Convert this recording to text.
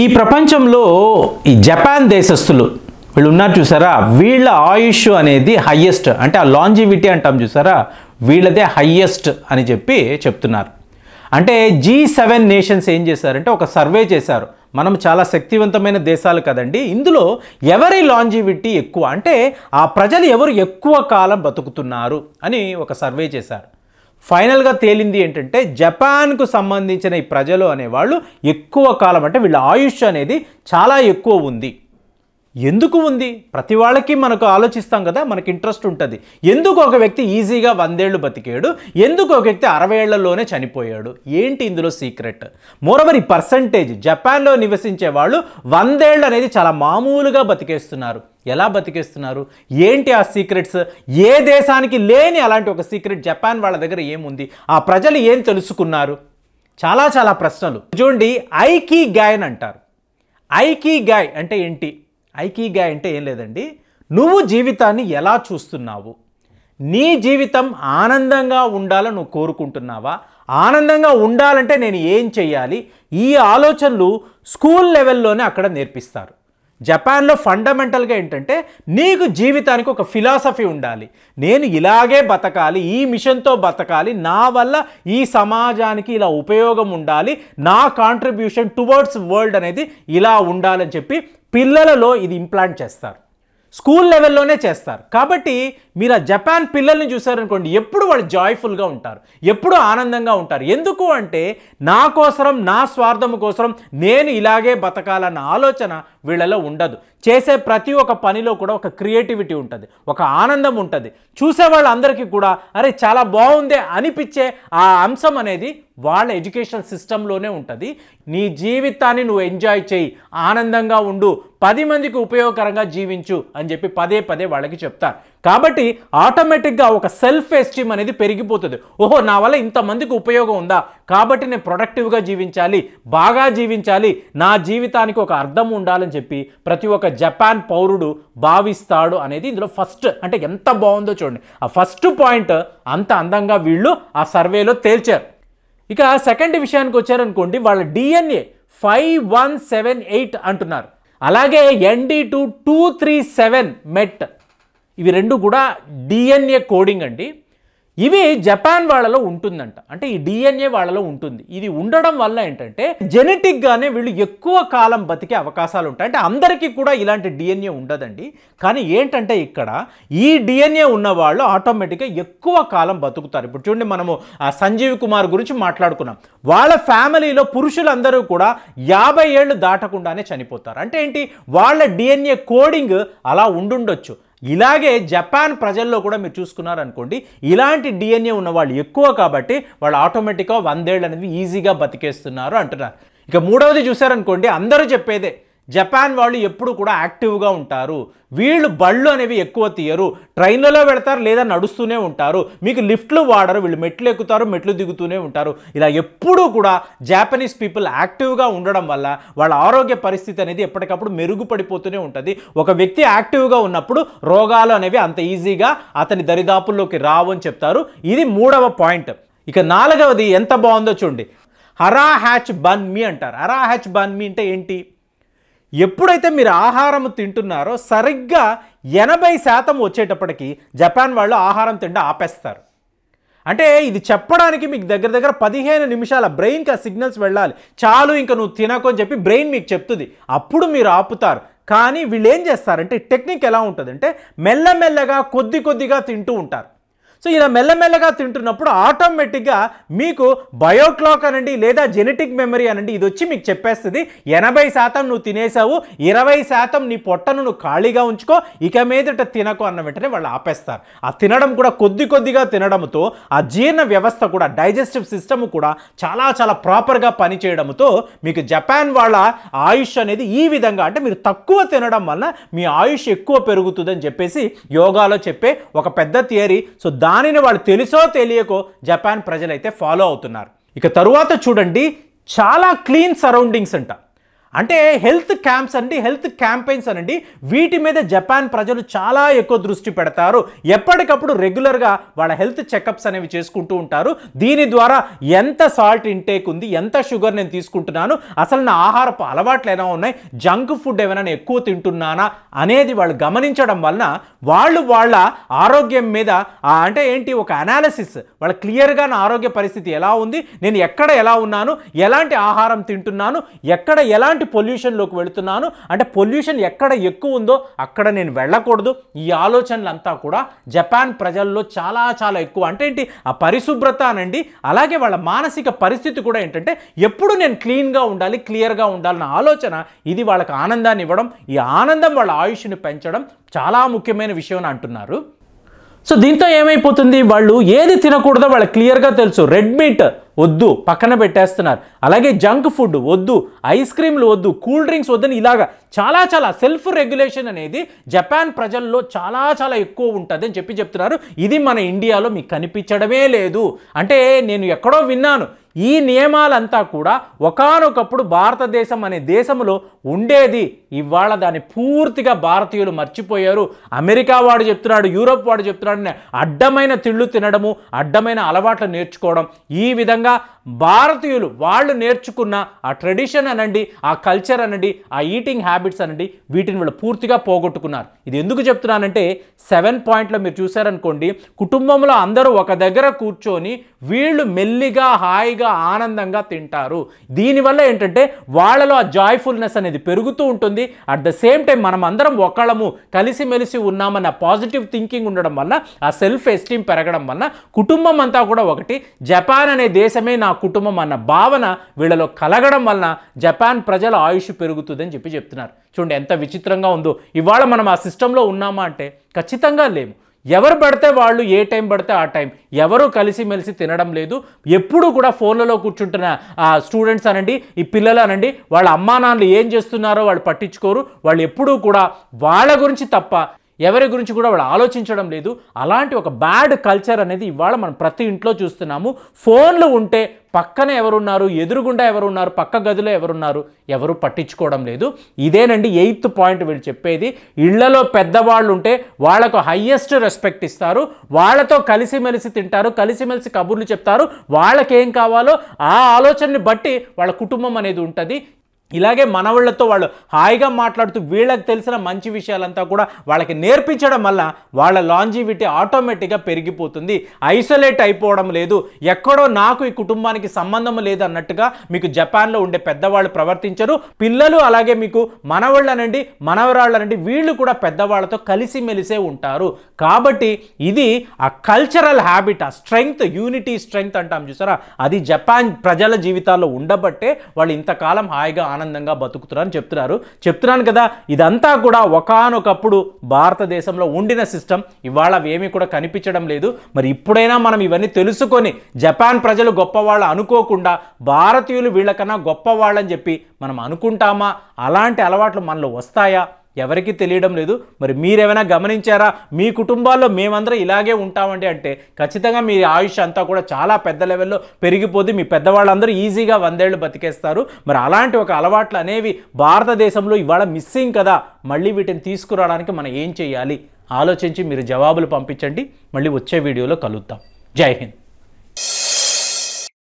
ఈ ప్రపంచంలో ఈ జపాన్ దేశస్తులు వీళ్ళు ఉన్నారు చూసారా వీళ్ళ ఆయుష్ అనేది హయ్యెస్ట్ అంటే ఆ లాంజివిటీ అంటాం చూసారా వీళ్ళదే హయ్యెస్ట్ అని చెప్పి చెప్తున్నారు అంటే జీ సెవెన్ నేషన్స్ ఏం చేశారంటే ఒక సర్వే చేశారు మనం చాలా శక్తివంతమైన దేశాలు కదండి ఇందులో ఎవరి లాంజివిటీ ఎక్కువ అంటే ఆ ప్రజలు ఎవరు ఎక్కువ కాలం బతుకుతున్నారు అని ఒక సర్వే చేశారు ఫైనల్గా తేలింది ఏంటంటే జపాన్కు సంబంధించిన ఈ ప్రజలు అనేవాళ్ళు ఎక్కువ కాలం అంటే వీళ్ళ ఆయుష్ అనేది చాలా ఎక్కువ ఉంది ఎందుకు ఉంది ప్రతి వాళ్ళకి మనకు ఆలోచిస్తాం కదా మనకి ఇంట్రెస్ట్ ఉంటుంది ఎందుకు ఒక వ్యక్తి ఈజీగా వందేళ్లు బతికాడు ఎందుకు ఒక వ్యక్తి అరవై ఏళ్లలోనే చనిపోయాడు ఏంటి ఇందులో సీక్రెట్ మోరవరి పర్సంటేజ్ జపాన్లో నివసించే వాళ్ళు వందేళ్ళు అనేది చాలా మామూలుగా బతికేస్తున్నారు ఎలా బతికేస్తున్నారు ఏంటి ఆ సీక్రెట్స్ ఏ దేశానికి లేని అలాంటి ఒక సీక్రెట్ జపాన్ వాళ్ళ దగ్గర ఏముంది ఆ ప్రజలు ఏం తెలుసుకున్నారు చాలా చాలా ప్రశ్నలు చూడండి ఐకీ గాయన్ అంటారు ఐకీ గాయ్ అంటే ఏంటి ఐకీగా అంటే ఏం లేదండి నువ్వు జీవితాన్ని ఎలా చూస్తున్నావు నీ జీవితం ఆనందంగా ఉండాలని నువ్వు కోరుకుంటున్నావా ఆనందంగా ఉండాలంటే నేను ఏం చేయాలి ఈ ఆలోచనలు స్కూల్ లెవెల్లోనే అక్కడ నేర్పిస్తారు జపాన్లో ఫండమెంటల్గా ఏంటంటే నీకు జీవితానికి ఒక ఫిలాసఫీ ఉండాలి నేను ఇలాగే బతకాలి ఈ మిషన్తో బతకాలి నా వల్ల ఈ సమాజానికి ఇలా ఉపయోగం ఉండాలి నా కాంట్రిబ్యూషన్ టువర్డ్స్ వరల్డ్ అనేది ఇలా ఉండాలని చెప్పి పిల్లలలో ఇది ఇంప్లాంట్ చేస్తారు స్కూల్ లెవెల్లోనే చేస్తారు కాబట్టి మీరు ఆ జపాన్ పిల్లల్ని చూసారనుకోండి ఎప్పుడు వాళ్ళు జాయ్ఫుల్గా ఉంటారు ఎప్పుడు ఆనందంగా ఉంటారు ఎందుకు అంటే నా కోసరం నా స్వార్థం కోసం నేను ఇలాగే బతకాలన్న ఆలోచన వీళ్ళలో ఉండదు చేసే ప్రతి ఒక్క పనిలో కూడా ఒక క్రియేటివిటీ ఉంటుంది ఒక ఆనందం ఉంటుంది చూసే వాళ్ళందరికీ కూడా అరే చాలా బాగుందే అనిపించే ఆ అంశం అనేది వాళ్ళ ఎడ్యుకేషన్ సిస్టంలోనే ఉంటుంది నీ జీవితాన్ని నువ్వు ఎంజాయ్ చేయి ఆనందంగా ఉండు పది మందికి ఉపయోగకరంగా జీవించు అని చెప్పి పదే పదే వాళ్ళకి చెప్తారు కాబట్టి ఆటోమేటిక్గా ఒక సెల్ఫ్ ఎస్టీమ్ అనేది పెరిగిపోతుంది ఓహో నా వల్ల ఇంతమందికి ఉపయోగం ఉందా కాబట్టి నేను ప్రొడక్టివ్గా జీవించాలి బాగా జీవించాలి నా జీవితానికి ఒక అర్థం ఉండాలని చెప్పి ప్రతి ఒక్క జపాన్ పౌరుడు భావిస్తాడు అనేది ఇందులో ఫస్ట్ అంటే ఎంత బాగుందో చూడండి ఆ ఫస్ట్ పాయింట్ అంత అందంగా వీళ్ళు ఆ సర్వేలో తేల్చారు ఇక సెకండ్ విషయానికి వచ్చారనుకోండి వాళ్ళ DNA five one seven eight అంటున్నారు అలాగే ND two two three seven మెట్ ఇవి రెండు కూడా డిఎన్ఏ కోడింగ్ అండి ఇవి జపాన్ వాళ్ళలో ఉంటుందంట అంటే ఈ డిఎన్ఏ వాళ్ళలో ఉంటుంది ఇది ఉండడం వల్ల ఏంటంటే జెనెటిక్గానే వీళ్ళు ఎక్కువ కాలం బతికే అవకాశాలు ఉంటాయి అంటే అందరికీ కూడా ఇలాంటి డిఎన్ఏ ఉండదండి కానీ ఏంటంటే ఇక్కడ ఈ డిఎన్ఏ ఉన్నవాళ్ళు ఆటోమేటిక్గా ఎక్కువ కాలం బతుకుతారు ఇప్పుడు చూడండి మనము సంజీవ్ కుమార్ గురించి మాట్లాడుకున్నాం వాళ్ళ ఫ్యామిలీలో పురుషులందరూ కూడా యాభై ఏళ్ళు దాటకుండానే చనిపోతారు అంటే ఏంటి వాళ్ళ డిఎన్ఏ కోడింగ్ అలా ఉండుండొచ్చు ఇలాగే జపాన్ ప్రజల్లో కూడా మీరు చూసుకున్నారనుకోండి ఇలాంటి డిఎన్ఏ ఉన్న వాళ్ళు ఎక్కువ కాబట్టి వాళ్ళు ఆటోమేటిక్గా వందేళ్ళు అనేది ఈజీగా బతికేస్తున్నారు అంటున్నారు ఇక మూడవది చూసారనుకోండి అందరూ చెప్పేదే జపాన్ వాళ్ళు ఎప్పుడు కూడా యాక్టివ్గా ఉంటారు వీళ్ళు బళ్ళు అనేవి ఎక్కువ తీయరు ట్రైన్లలో వెళతారు లేదా నడుస్తూనే ఉంటారు మీకు లిఫ్ట్లు వాడరు వీళ్ళు మెట్లు ఎక్కుతారు మెట్లు దిగుతూనే ఉంటారు ఇలా ఎప్పుడూ కూడా జాపనీస్ పీపుల్ యాక్టివ్గా ఉండడం వల్ల వాళ్ళ ఆరోగ్య పరిస్థితి అనేది ఎప్పటికప్పుడు మెరుగుపడిపోతూనే ఉంటుంది ఒక వ్యక్తి యాక్టివ్గా ఉన్నప్పుడు రోగాలు అనేవి అంత ఈజీగా అతని దరిదాపుల్లోకి రావు అని చెప్తారు ఇది మూడవ పాయింట్ ఇక నాలుగవది ఎంత బాగుందో చూడండి హరా హ్యాచ్ బన్ మీ అంటారు హరా హ్యాచ్ బన్ మీ అంటే ఏంటి ఎప్పుడైతే మీరు ఆహారం తింటున్నారో సరిగ్గా ఎనభై శాతం వచ్చేటప్పటికి జపాన్ వాళ్ళు ఆహారం తిండ ఆపేస్తారు అంటే ఇది చెప్పడానికి మీకు దగ్గర దగ్గర పదిహేను నిమిషాల బ్రెయిన్కి ఆ సిగ్నల్స్ వెళ్ళాలి చాలు ఇంకా నువ్వు తినకు అని చెప్పి బ్రెయిన్ మీకు చెప్తుంది అప్పుడు మీరు ఆపుతారు కానీ వీళ్ళు ఏం చేస్తారంటే టెక్నిక్ ఎలా ఉంటుందంటే మెల్లమెల్లగా కొద్ది కొద్దిగా తింటూ ఉంటారు సో ఇలా మెల్లమెల్లగా తింటున్నప్పుడు ఆటోమేటిక్గా మీకు బయోక్లాక్ అనండి లేదా జెనెటిక్ మెమరీ అనండి ఇది వచ్చి మీకు చెప్పేస్తుంది ఎనభై శాతం నువ్వు తినేసావు ఇరవై శాతం నీ పొట్టను నువ్వు ఖాళీగా ఉంచుకో ఇక మీదట తినకు అన్న వెంటనే వాళ్ళు ఆపేస్తారు ఆ తినడం కూడా కొద్ది కొద్దిగా తినడంతో ఆ జీర్ణ వ్యవస్థ కూడా డైజెస్టివ్ సిస్టమ్ కూడా చాలా చాలా ప్రాపర్గా పనిచేయడంతో మీకు జపాన్ వాళ్ళ ఆయుష్ అనేది ఈ విధంగా అంటే మీరు తక్కువ తినడం వల్ల మీ ఆయుష్ ఎక్కువ పెరుగుతుందని చెప్పేసి యోగాలో చెప్పే ఒక పెద్ద థియరీ సో దానిని వాళ్ళు తెలుసో తెలియకో జపాన్ ప్రజలైతే ఫాలో అవుతున్నారు ఇక తరువాత చూడండి చాలా క్లీన్ సరౌండింగ్స్ అంట అంటే హెల్త్ క్యాంప్స్ అండి హెల్త్ క్యాంపెయిన్స్ అనండి వీటి మీద జపాన్ ప్రజలు చాలా ఎక్కువ దృష్టి పెడతారు ఎప్పటికప్పుడు రెగ్యులర్గా వాళ్ళ హెల్త్ చెకప్స్ అనేవి చేసుకుంటూ ఉంటారు దీని ద్వారా ఎంత సాల్ట్ ఇంటేక్ ఉంది ఎంత షుగర్ నేను తీసుకుంటున్నాను అసలు నా ఆహారపు అలవాట్లు ఏమైనా ఉన్నాయి జంక్ ఫుడ్ ఏమైనా ఎక్కువ తింటున్నానా అనేది వాళ్ళు గమనించడం వలన వాళ్ళు వాళ్ళ ఆరోగ్యం మీద అంటే ఏంటి ఒక అనాలిసిస్ వాళ్ళ క్లియర్గా నా ఆరోగ్య పరిస్థితి ఎలా ఉంది నేను ఎక్కడ ఎలా ఉన్నాను ఎలాంటి ఆహారం తింటున్నాను ఎక్కడ ఎలాంటి పొల్యూషన్లోకి వెళుతున్నాను అంటే పొల్యూషన్ ఎక్కడ ఎక్కువ ఉందో అక్కడ నేను వెళ్ళకూడదు ఈ ఆలోచనలంతా కూడా జపాన్ ప్రజల్లో చాలా చాలా ఎక్కువ అంటే ఏంటి ఆ పరిశుభ్రత అనండి అలాగే వాళ్ళ మానసిక పరిస్థితి కూడా ఏంటంటే ఎప్పుడు నేను క్లీన్గా ఉండాలి క్లియర్గా ఉండాలన్న ఆలోచన ఇది వాళ్ళకి ఆనందాన్ని ఇవ్వడం ఈ ఆనందం వాళ్ళ ఆయుష్ను పెంచడం చాలా ముఖ్యమైన విషయం అని అంటున్నారు సో దీంతో ఏమైపోతుంది వాళ్ళు ఏది తినకూడదో వాళ్ళకి క్లియర్గా తెలుసు రెడ్ మీట్ వద్దు పక్కన పెట్టేస్తున్నారు అలాగే జంక్ ఫుడ్ వద్దు ఐస్ క్రీమ్లు వద్దు కూల్ డ్రింక్స్ వద్దని ఇలాగా చాలా చాలా సెల్ఫ్ రెగ్యులేషన్ అనేది జపాన్ ప్రజల్లో చాలా చాలా ఎక్కువ ఉంటుంది చెప్పి చెప్తున్నారు ఇది మన ఇండియాలో మీకు కనిపించడమే లేదు అంటే నేను ఎక్కడో విన్నాను ఈ నియమాలంతా కూడా ఒకనొకప్పుడు భారతదేశం అనే దేశంలో ఉండేది ఇవాళ దాన్ని పూర్తిగా భారతీయులు మర్చిపోయారు అమెరికా వాడు చెప్తున్నాడు యూరోప్ వాడు చెప్తున్నాడు అడ్డమైన తిళ్ళు తినడము అడ్డమైన అలవాట్లు నేర్చుకోవడం ఈ విధంగా భారతీయులు వాళ్ళు నేర్చుకున్న ఆ ట్రెడిషన్ అనండి ఆ కల్చర్ అనండి ఆ ఈటింగ్ హ్యాబిట్స్ అనండి వీటిని వీళ్ళు పూర్తిగా పోగొట్టుకున్నారు ఇది ఎందుకు చెప్తున్నానంటే సెవెన్ పాయింట్లో మీరు చూసారనుకోండి కుటుంబంలో అందరూ ఒక దగ్గర కూర్చొని వీళ్ళు మెల్లిగా హాయిగా తృప్తిగా ఆనందంగా తింటారు దీనివల్ల ఏంటంటే వాళ్ళలో ఆ జాయ్ఫుల్నెస్ అనేది పెరుగుతూ ఉంటుంది అట్ ద సేమ్ టైం మనం అందరం ఒకళ్ళము కలిసిమెలిసి ఉన్నామన్న పాజిటివ్ థింకింగ్ ఉండడం వల్ల ఆ సెల్ఫ్ ఎస్టీమ్ పెరగడం వల్ల కుటుంబం అంతా కూడా ఒకటి జపాన్ అనే దేశమే నా కుటుంబం అన్న భావన వీళ్ళలో కలగడం వలన జపాన్ ప్రజల ఆయుష్ పెరుగుతుందని చెప్పి చెప్తున్నారు చూడండి ఎంత విచిత్రంగా ఉందో ఇవాళ మనం ఆ సిస్టంలో ఉన్నామా అంటే ఖచ్చితంగా లేము ఎవరు పడితే వాళ్ళు ఏ టైం పడితే ఆ టైం ఎవరు కలిసిమెలిసి తినడం లేదు ఎప్పుడు కూడా ఫోన్లలో కూర్చుంటున్న ఆ స్టూడెంట్స్ అనండి ఈ పిల్లలు అనండి వాళ్ళ అమ్మా నాన్నలు ఏం చేస్తున్నారో వాళ్ళు పట్టించుకోరు వాళ్ళు ఎప్పుడూ కూడా వాళ్ళ గురించి తప్ప ఎవరి గురించి కూడా వాడు ఆలోచించడం లేదు అలాంటి ఒక బ్యాడ్ కల్చర్ అనేది ఇవాళ మనం ప్రతి ఇంట్లో చూస్తున్నాము ఫోన్లు ఉంటే పక్కన ఎవరున్నారు ఎదురుగుండా ఎవరున్నారు పక్క గదిలో ఎవరున్నారు ఎవరు పట్టించుకోవడం లేదు ఇదేనండి ఎయిత్ పాయింట్ వీళ్ళు చెప్పేది ఇళ్లలో పెద్దవాళ్ళు ఉంటే వాళ్ళకు హయ్యెస్ట్ రెస్పెక్ట్ ఇస్తారు వాళ్ళతో కలిసిమెలిసి తింటారు కలిసిమెలిసి కబుర్లు చెప్తారు వాళ్ళకేం కావాలో ఆ ఆలోచనని బట్టి వాళ్ళ కుటుంబం అనేది ఉంటుంది ఇలాగే మనవాళ్లతో వాళ్ళు హాయిగా మాట్లాడుతూ వీళ్ళకి తెలిసిన మంచి విషయాలంతా కూడా వాళ్ళకి నేర్పించడం వల్ల వాళ్ళ లాంజివిటీ ఆటోమేటిక్గా పెరిగిపోతుంది ఐసోలేట్ అయిపోవడం లేదు ఎక్కడో నాకు ఈ కుటుంబానికి సంబంధం లేదు అన్నట్టుగా మీకు జపాన్లో ఉండే పెద్దవాళ్ళు ప్రవర్తించరు పిల్లలు అలాగే మీకు మనవళ్ళనండి అనండి వీళ్ళు కూడా పెద్దవాళ్ళతో కలిసిమెలిసే ఉంటారు కాబట్టి ఇది ఆ కల్చరల్ హ్యాబిట్ ఆ స్ట్రెంగ్త్ యూనిటీ స్ట్రెంగ్త్ అంటాం చూసారా అది జపాన్ ప్రజల జీవితాల్లో ఉండబట్టే వాళ్ళు ఇంతకాలం హాయిగా ఆనందంగా బతుకుతున్నారని చెప్తున్నారు చెప్తున్నాను కదా ఇదంతా కూడా ఒకనొకప్పుడు భారతదేశంలో ఉండిన సిస్టమ్ ఇవాళ అవేమీ కూడా కనిపించడం లేదు మరి ఇప్పుడైనా మనం ఇవన్నీ తెలుసుకొని జపాన్ ప్రజలు గొప్పవాళ్ళు అనుకోకుండా భారతీయులు వీళ్ళకన్నా గొప్పవాళ్ళని చెప్పి మనం అనుకుంటామా అలాంటి అలవాట్లు మనలో వస్తాయా ఎవరికీ తెలియడం లేదు మరి మీరేమైనా గమనించారా మీ కుటుంబాల్లో మేమందరం ఇలాగే ఉంటామండి అంటే ఖచ్చితంగా మీ ఆయుష్ అంతా కూడా చాలా పెద్ద లెవెల్లో పెరిగిపోతే మీ పెద్దవాళ్ళందరూ ఈజీగా వందేళ్లు బతికేస్తారు మరి అలాంటి ఒక అలవాట్లు అనేవి భారతదేశంలో ఇవాళ మిస్సింగ్ కదా మళ్ళీ వీటిని తీసుకురావడానికి మనం ఏం చేయాలి ఆలోచించి మీరు జవాబులు పంపించండి మళ్ళీ వచ్చే వీడియోలో కలుద్దాం జై హింద్